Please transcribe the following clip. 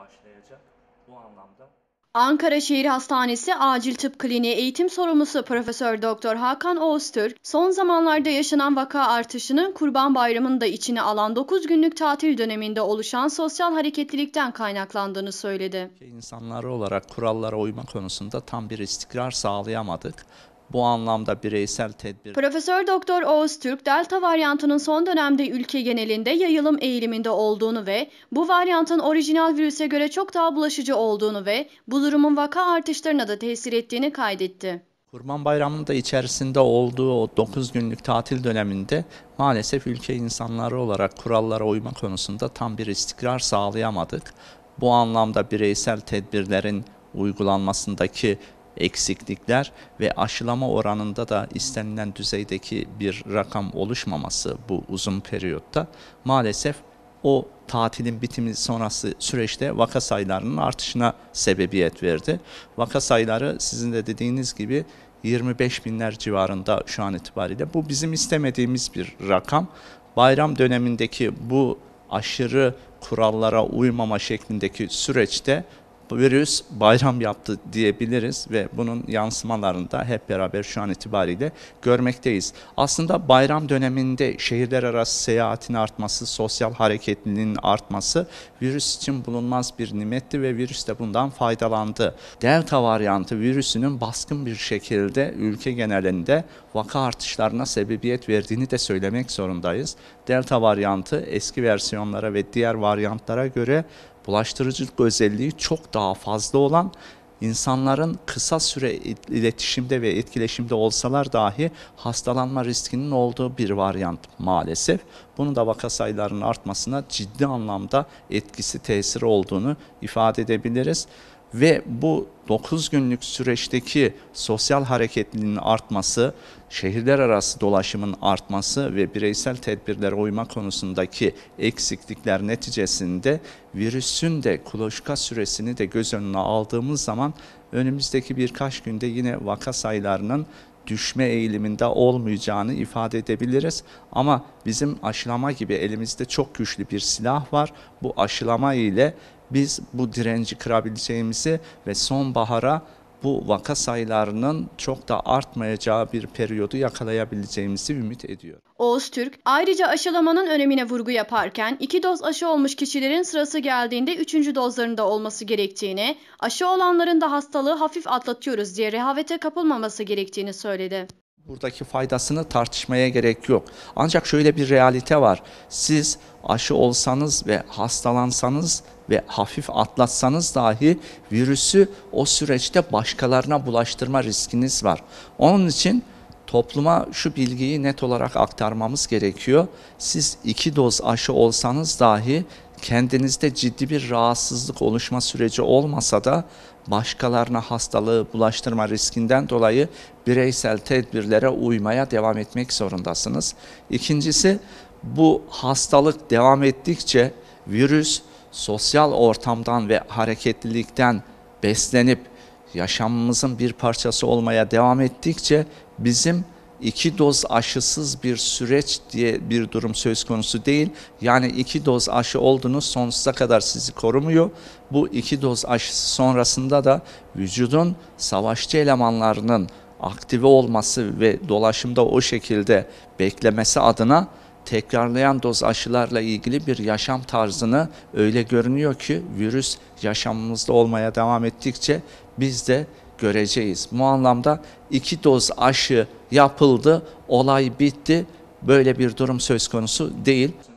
başlayacak. Bu anlamda Ankara Şehir Hastanesi Acil Tıp Kliniği Eğitim Sorumlusu Profesör Doktor Hakan Oğuztürk, son zamanlarda yaşanan vaka artışının Kurban Bayramı'nı da içine alan 9 günlük tatil döneminde oluşan sosyal hareketlilikten kaynaklandığını söyledi. İnsanları olarak kurallara uyma konusunda tam bir istikrar sağlayamadık bu anlamda bireysel tedbir. Profesör Doktor Oğuz Türk, Delta varyantının son dönemde ülke genelinde yayılım eğiliminde olduğunu ve bu varyantın orijinal virüse göre çok daha bulaşıcı olduğunu ve bu durumun vaka artışlarına da tesir ettiğini kaydetti. Kurban Bayramı'nın da içerisinde olduğu o 9 günlük tatil döneminde maalesef ülke insanları olarak kurallara uyma konusunda tam bir istikrar sağlayamadık. Bu anlamda bireysel tedbirlerin uygulanmasındaki eksiklikler ve aşılama oranında da istenilen düzeydeki bir rakam oluşmaması bu uzun periyotta maalesef o tatilin bitimi sonrası süreçte vaka sayılarının artışına sebebiyet verdi. Vaka sayıları sizin de dediğiniz gibi 25 binler civarında şu an itibariyle. Bu bizim istemediğimiz bir rakam. Bayram dönemindeki bu aşırı kurallara uymama şeklindeki süreçte virüs bayram yaptı diyebiliriz ve bunun yansımalarını da hep beraber şu an itibariyle görmekteyiz. Aslında bayram döneminde şehirler arası seyahatin artması, sosyal hareketliliğin artması virüs için bulunmaz bir nimetti ve virüs de bundan faydalandı. Delta varyantı virüsünün baskın bir şekilde ülke genelinde vaka artışlarına sebebiyet verdiğini de söylemek zorundayız. Delta varyantı eski versiyonlara ve diğer varyantlara göre bulaştırıcılık özelliği çok daha fazla olan insanların kısa süre iletişimde ve etkileşimde olsalar dahi hastalanma riskinin olduğu bir varyant maalesef. Bunun da vaka sayılarının artmasına ciddi anlamda etkisi, tesiri olduğunu ifade edebiliriz ve bu 9 günlük süreçteki sosyal hareketliliğin artması, şehirler arası dolaşımın artması ve bireysel tedbirlere uyma konusundaki eksiklikler neticesinde virüsün de kuluçka süresini de göz önüne aldığımız zaman önümüzdeki birkaç günde yine vaka sayılarının düşme eğiliminde olmayacağını ifade edebiliriz. Ama bizim aşılama gibi elimizde çok güçlü bir silah var. Bu aşılama ile biz bu direnci kırabileceğimizi ve sonbahara bu vaka sayılarının çok da artmayacağı bir periyodu yakalayabileceğimizi ümit ediyorum. Oğuz Türk ayrıca aşılamanın önemine vurgu yaparken iki doz aşı olmuş kişilerin sırası geldiğinde üçüncü dozlarında olması gerektiğini, aşı olanların da hastalığı hafif atlatıyoruz diye rehavete kapılmaması gerektiğini söyledi. Buradaki faydasını tartışmaya gerek yok. Ancak şöyle bir realite var. Siz aşı olsanız ve hastalansanız ve hafif atlatsanız dahi virüsü o süreçte başkalarına bulaştırma riskiniz var. Onun için topluma şu bilgiyi net olarak aktarmamız gerekiyor. Siz iki doz aşı olsanız dahi kendinizde ciddi bir rahatsızlık oluşma süreci olmasa da başkalarına hastalığı bulaştırma riskinden dolayı bireysel tedbirlere uymaya devam etmek zorundasınız. İkincisi bu hastalık devam ettikçe virüs sosyal ortamdan ve hareketlilikten beslenip yaşamımızın bir parçası olmaya devam ettikçe bizim iki doz aşısız bir süreç diye bir durum söz konusu değil. Yani iki doz aşı oldunuz sonsuza kadar sizi korumuyor. Bu iki doz aşısı sonrasında da vücudun savaşçı elemanlarının aktive olması ve dolaşımda o şekilde beklemesi adına tekrarlayan doz aşılarla ilgili bir yaşam tarzını öyle görünüyor ki virüs yaşamımızda olmaya devam ettikçe biz de göreceğiz. Bu anlamda iki doz aşı yapıldı, olay bitti. Böyle bir durum söz konusu değil.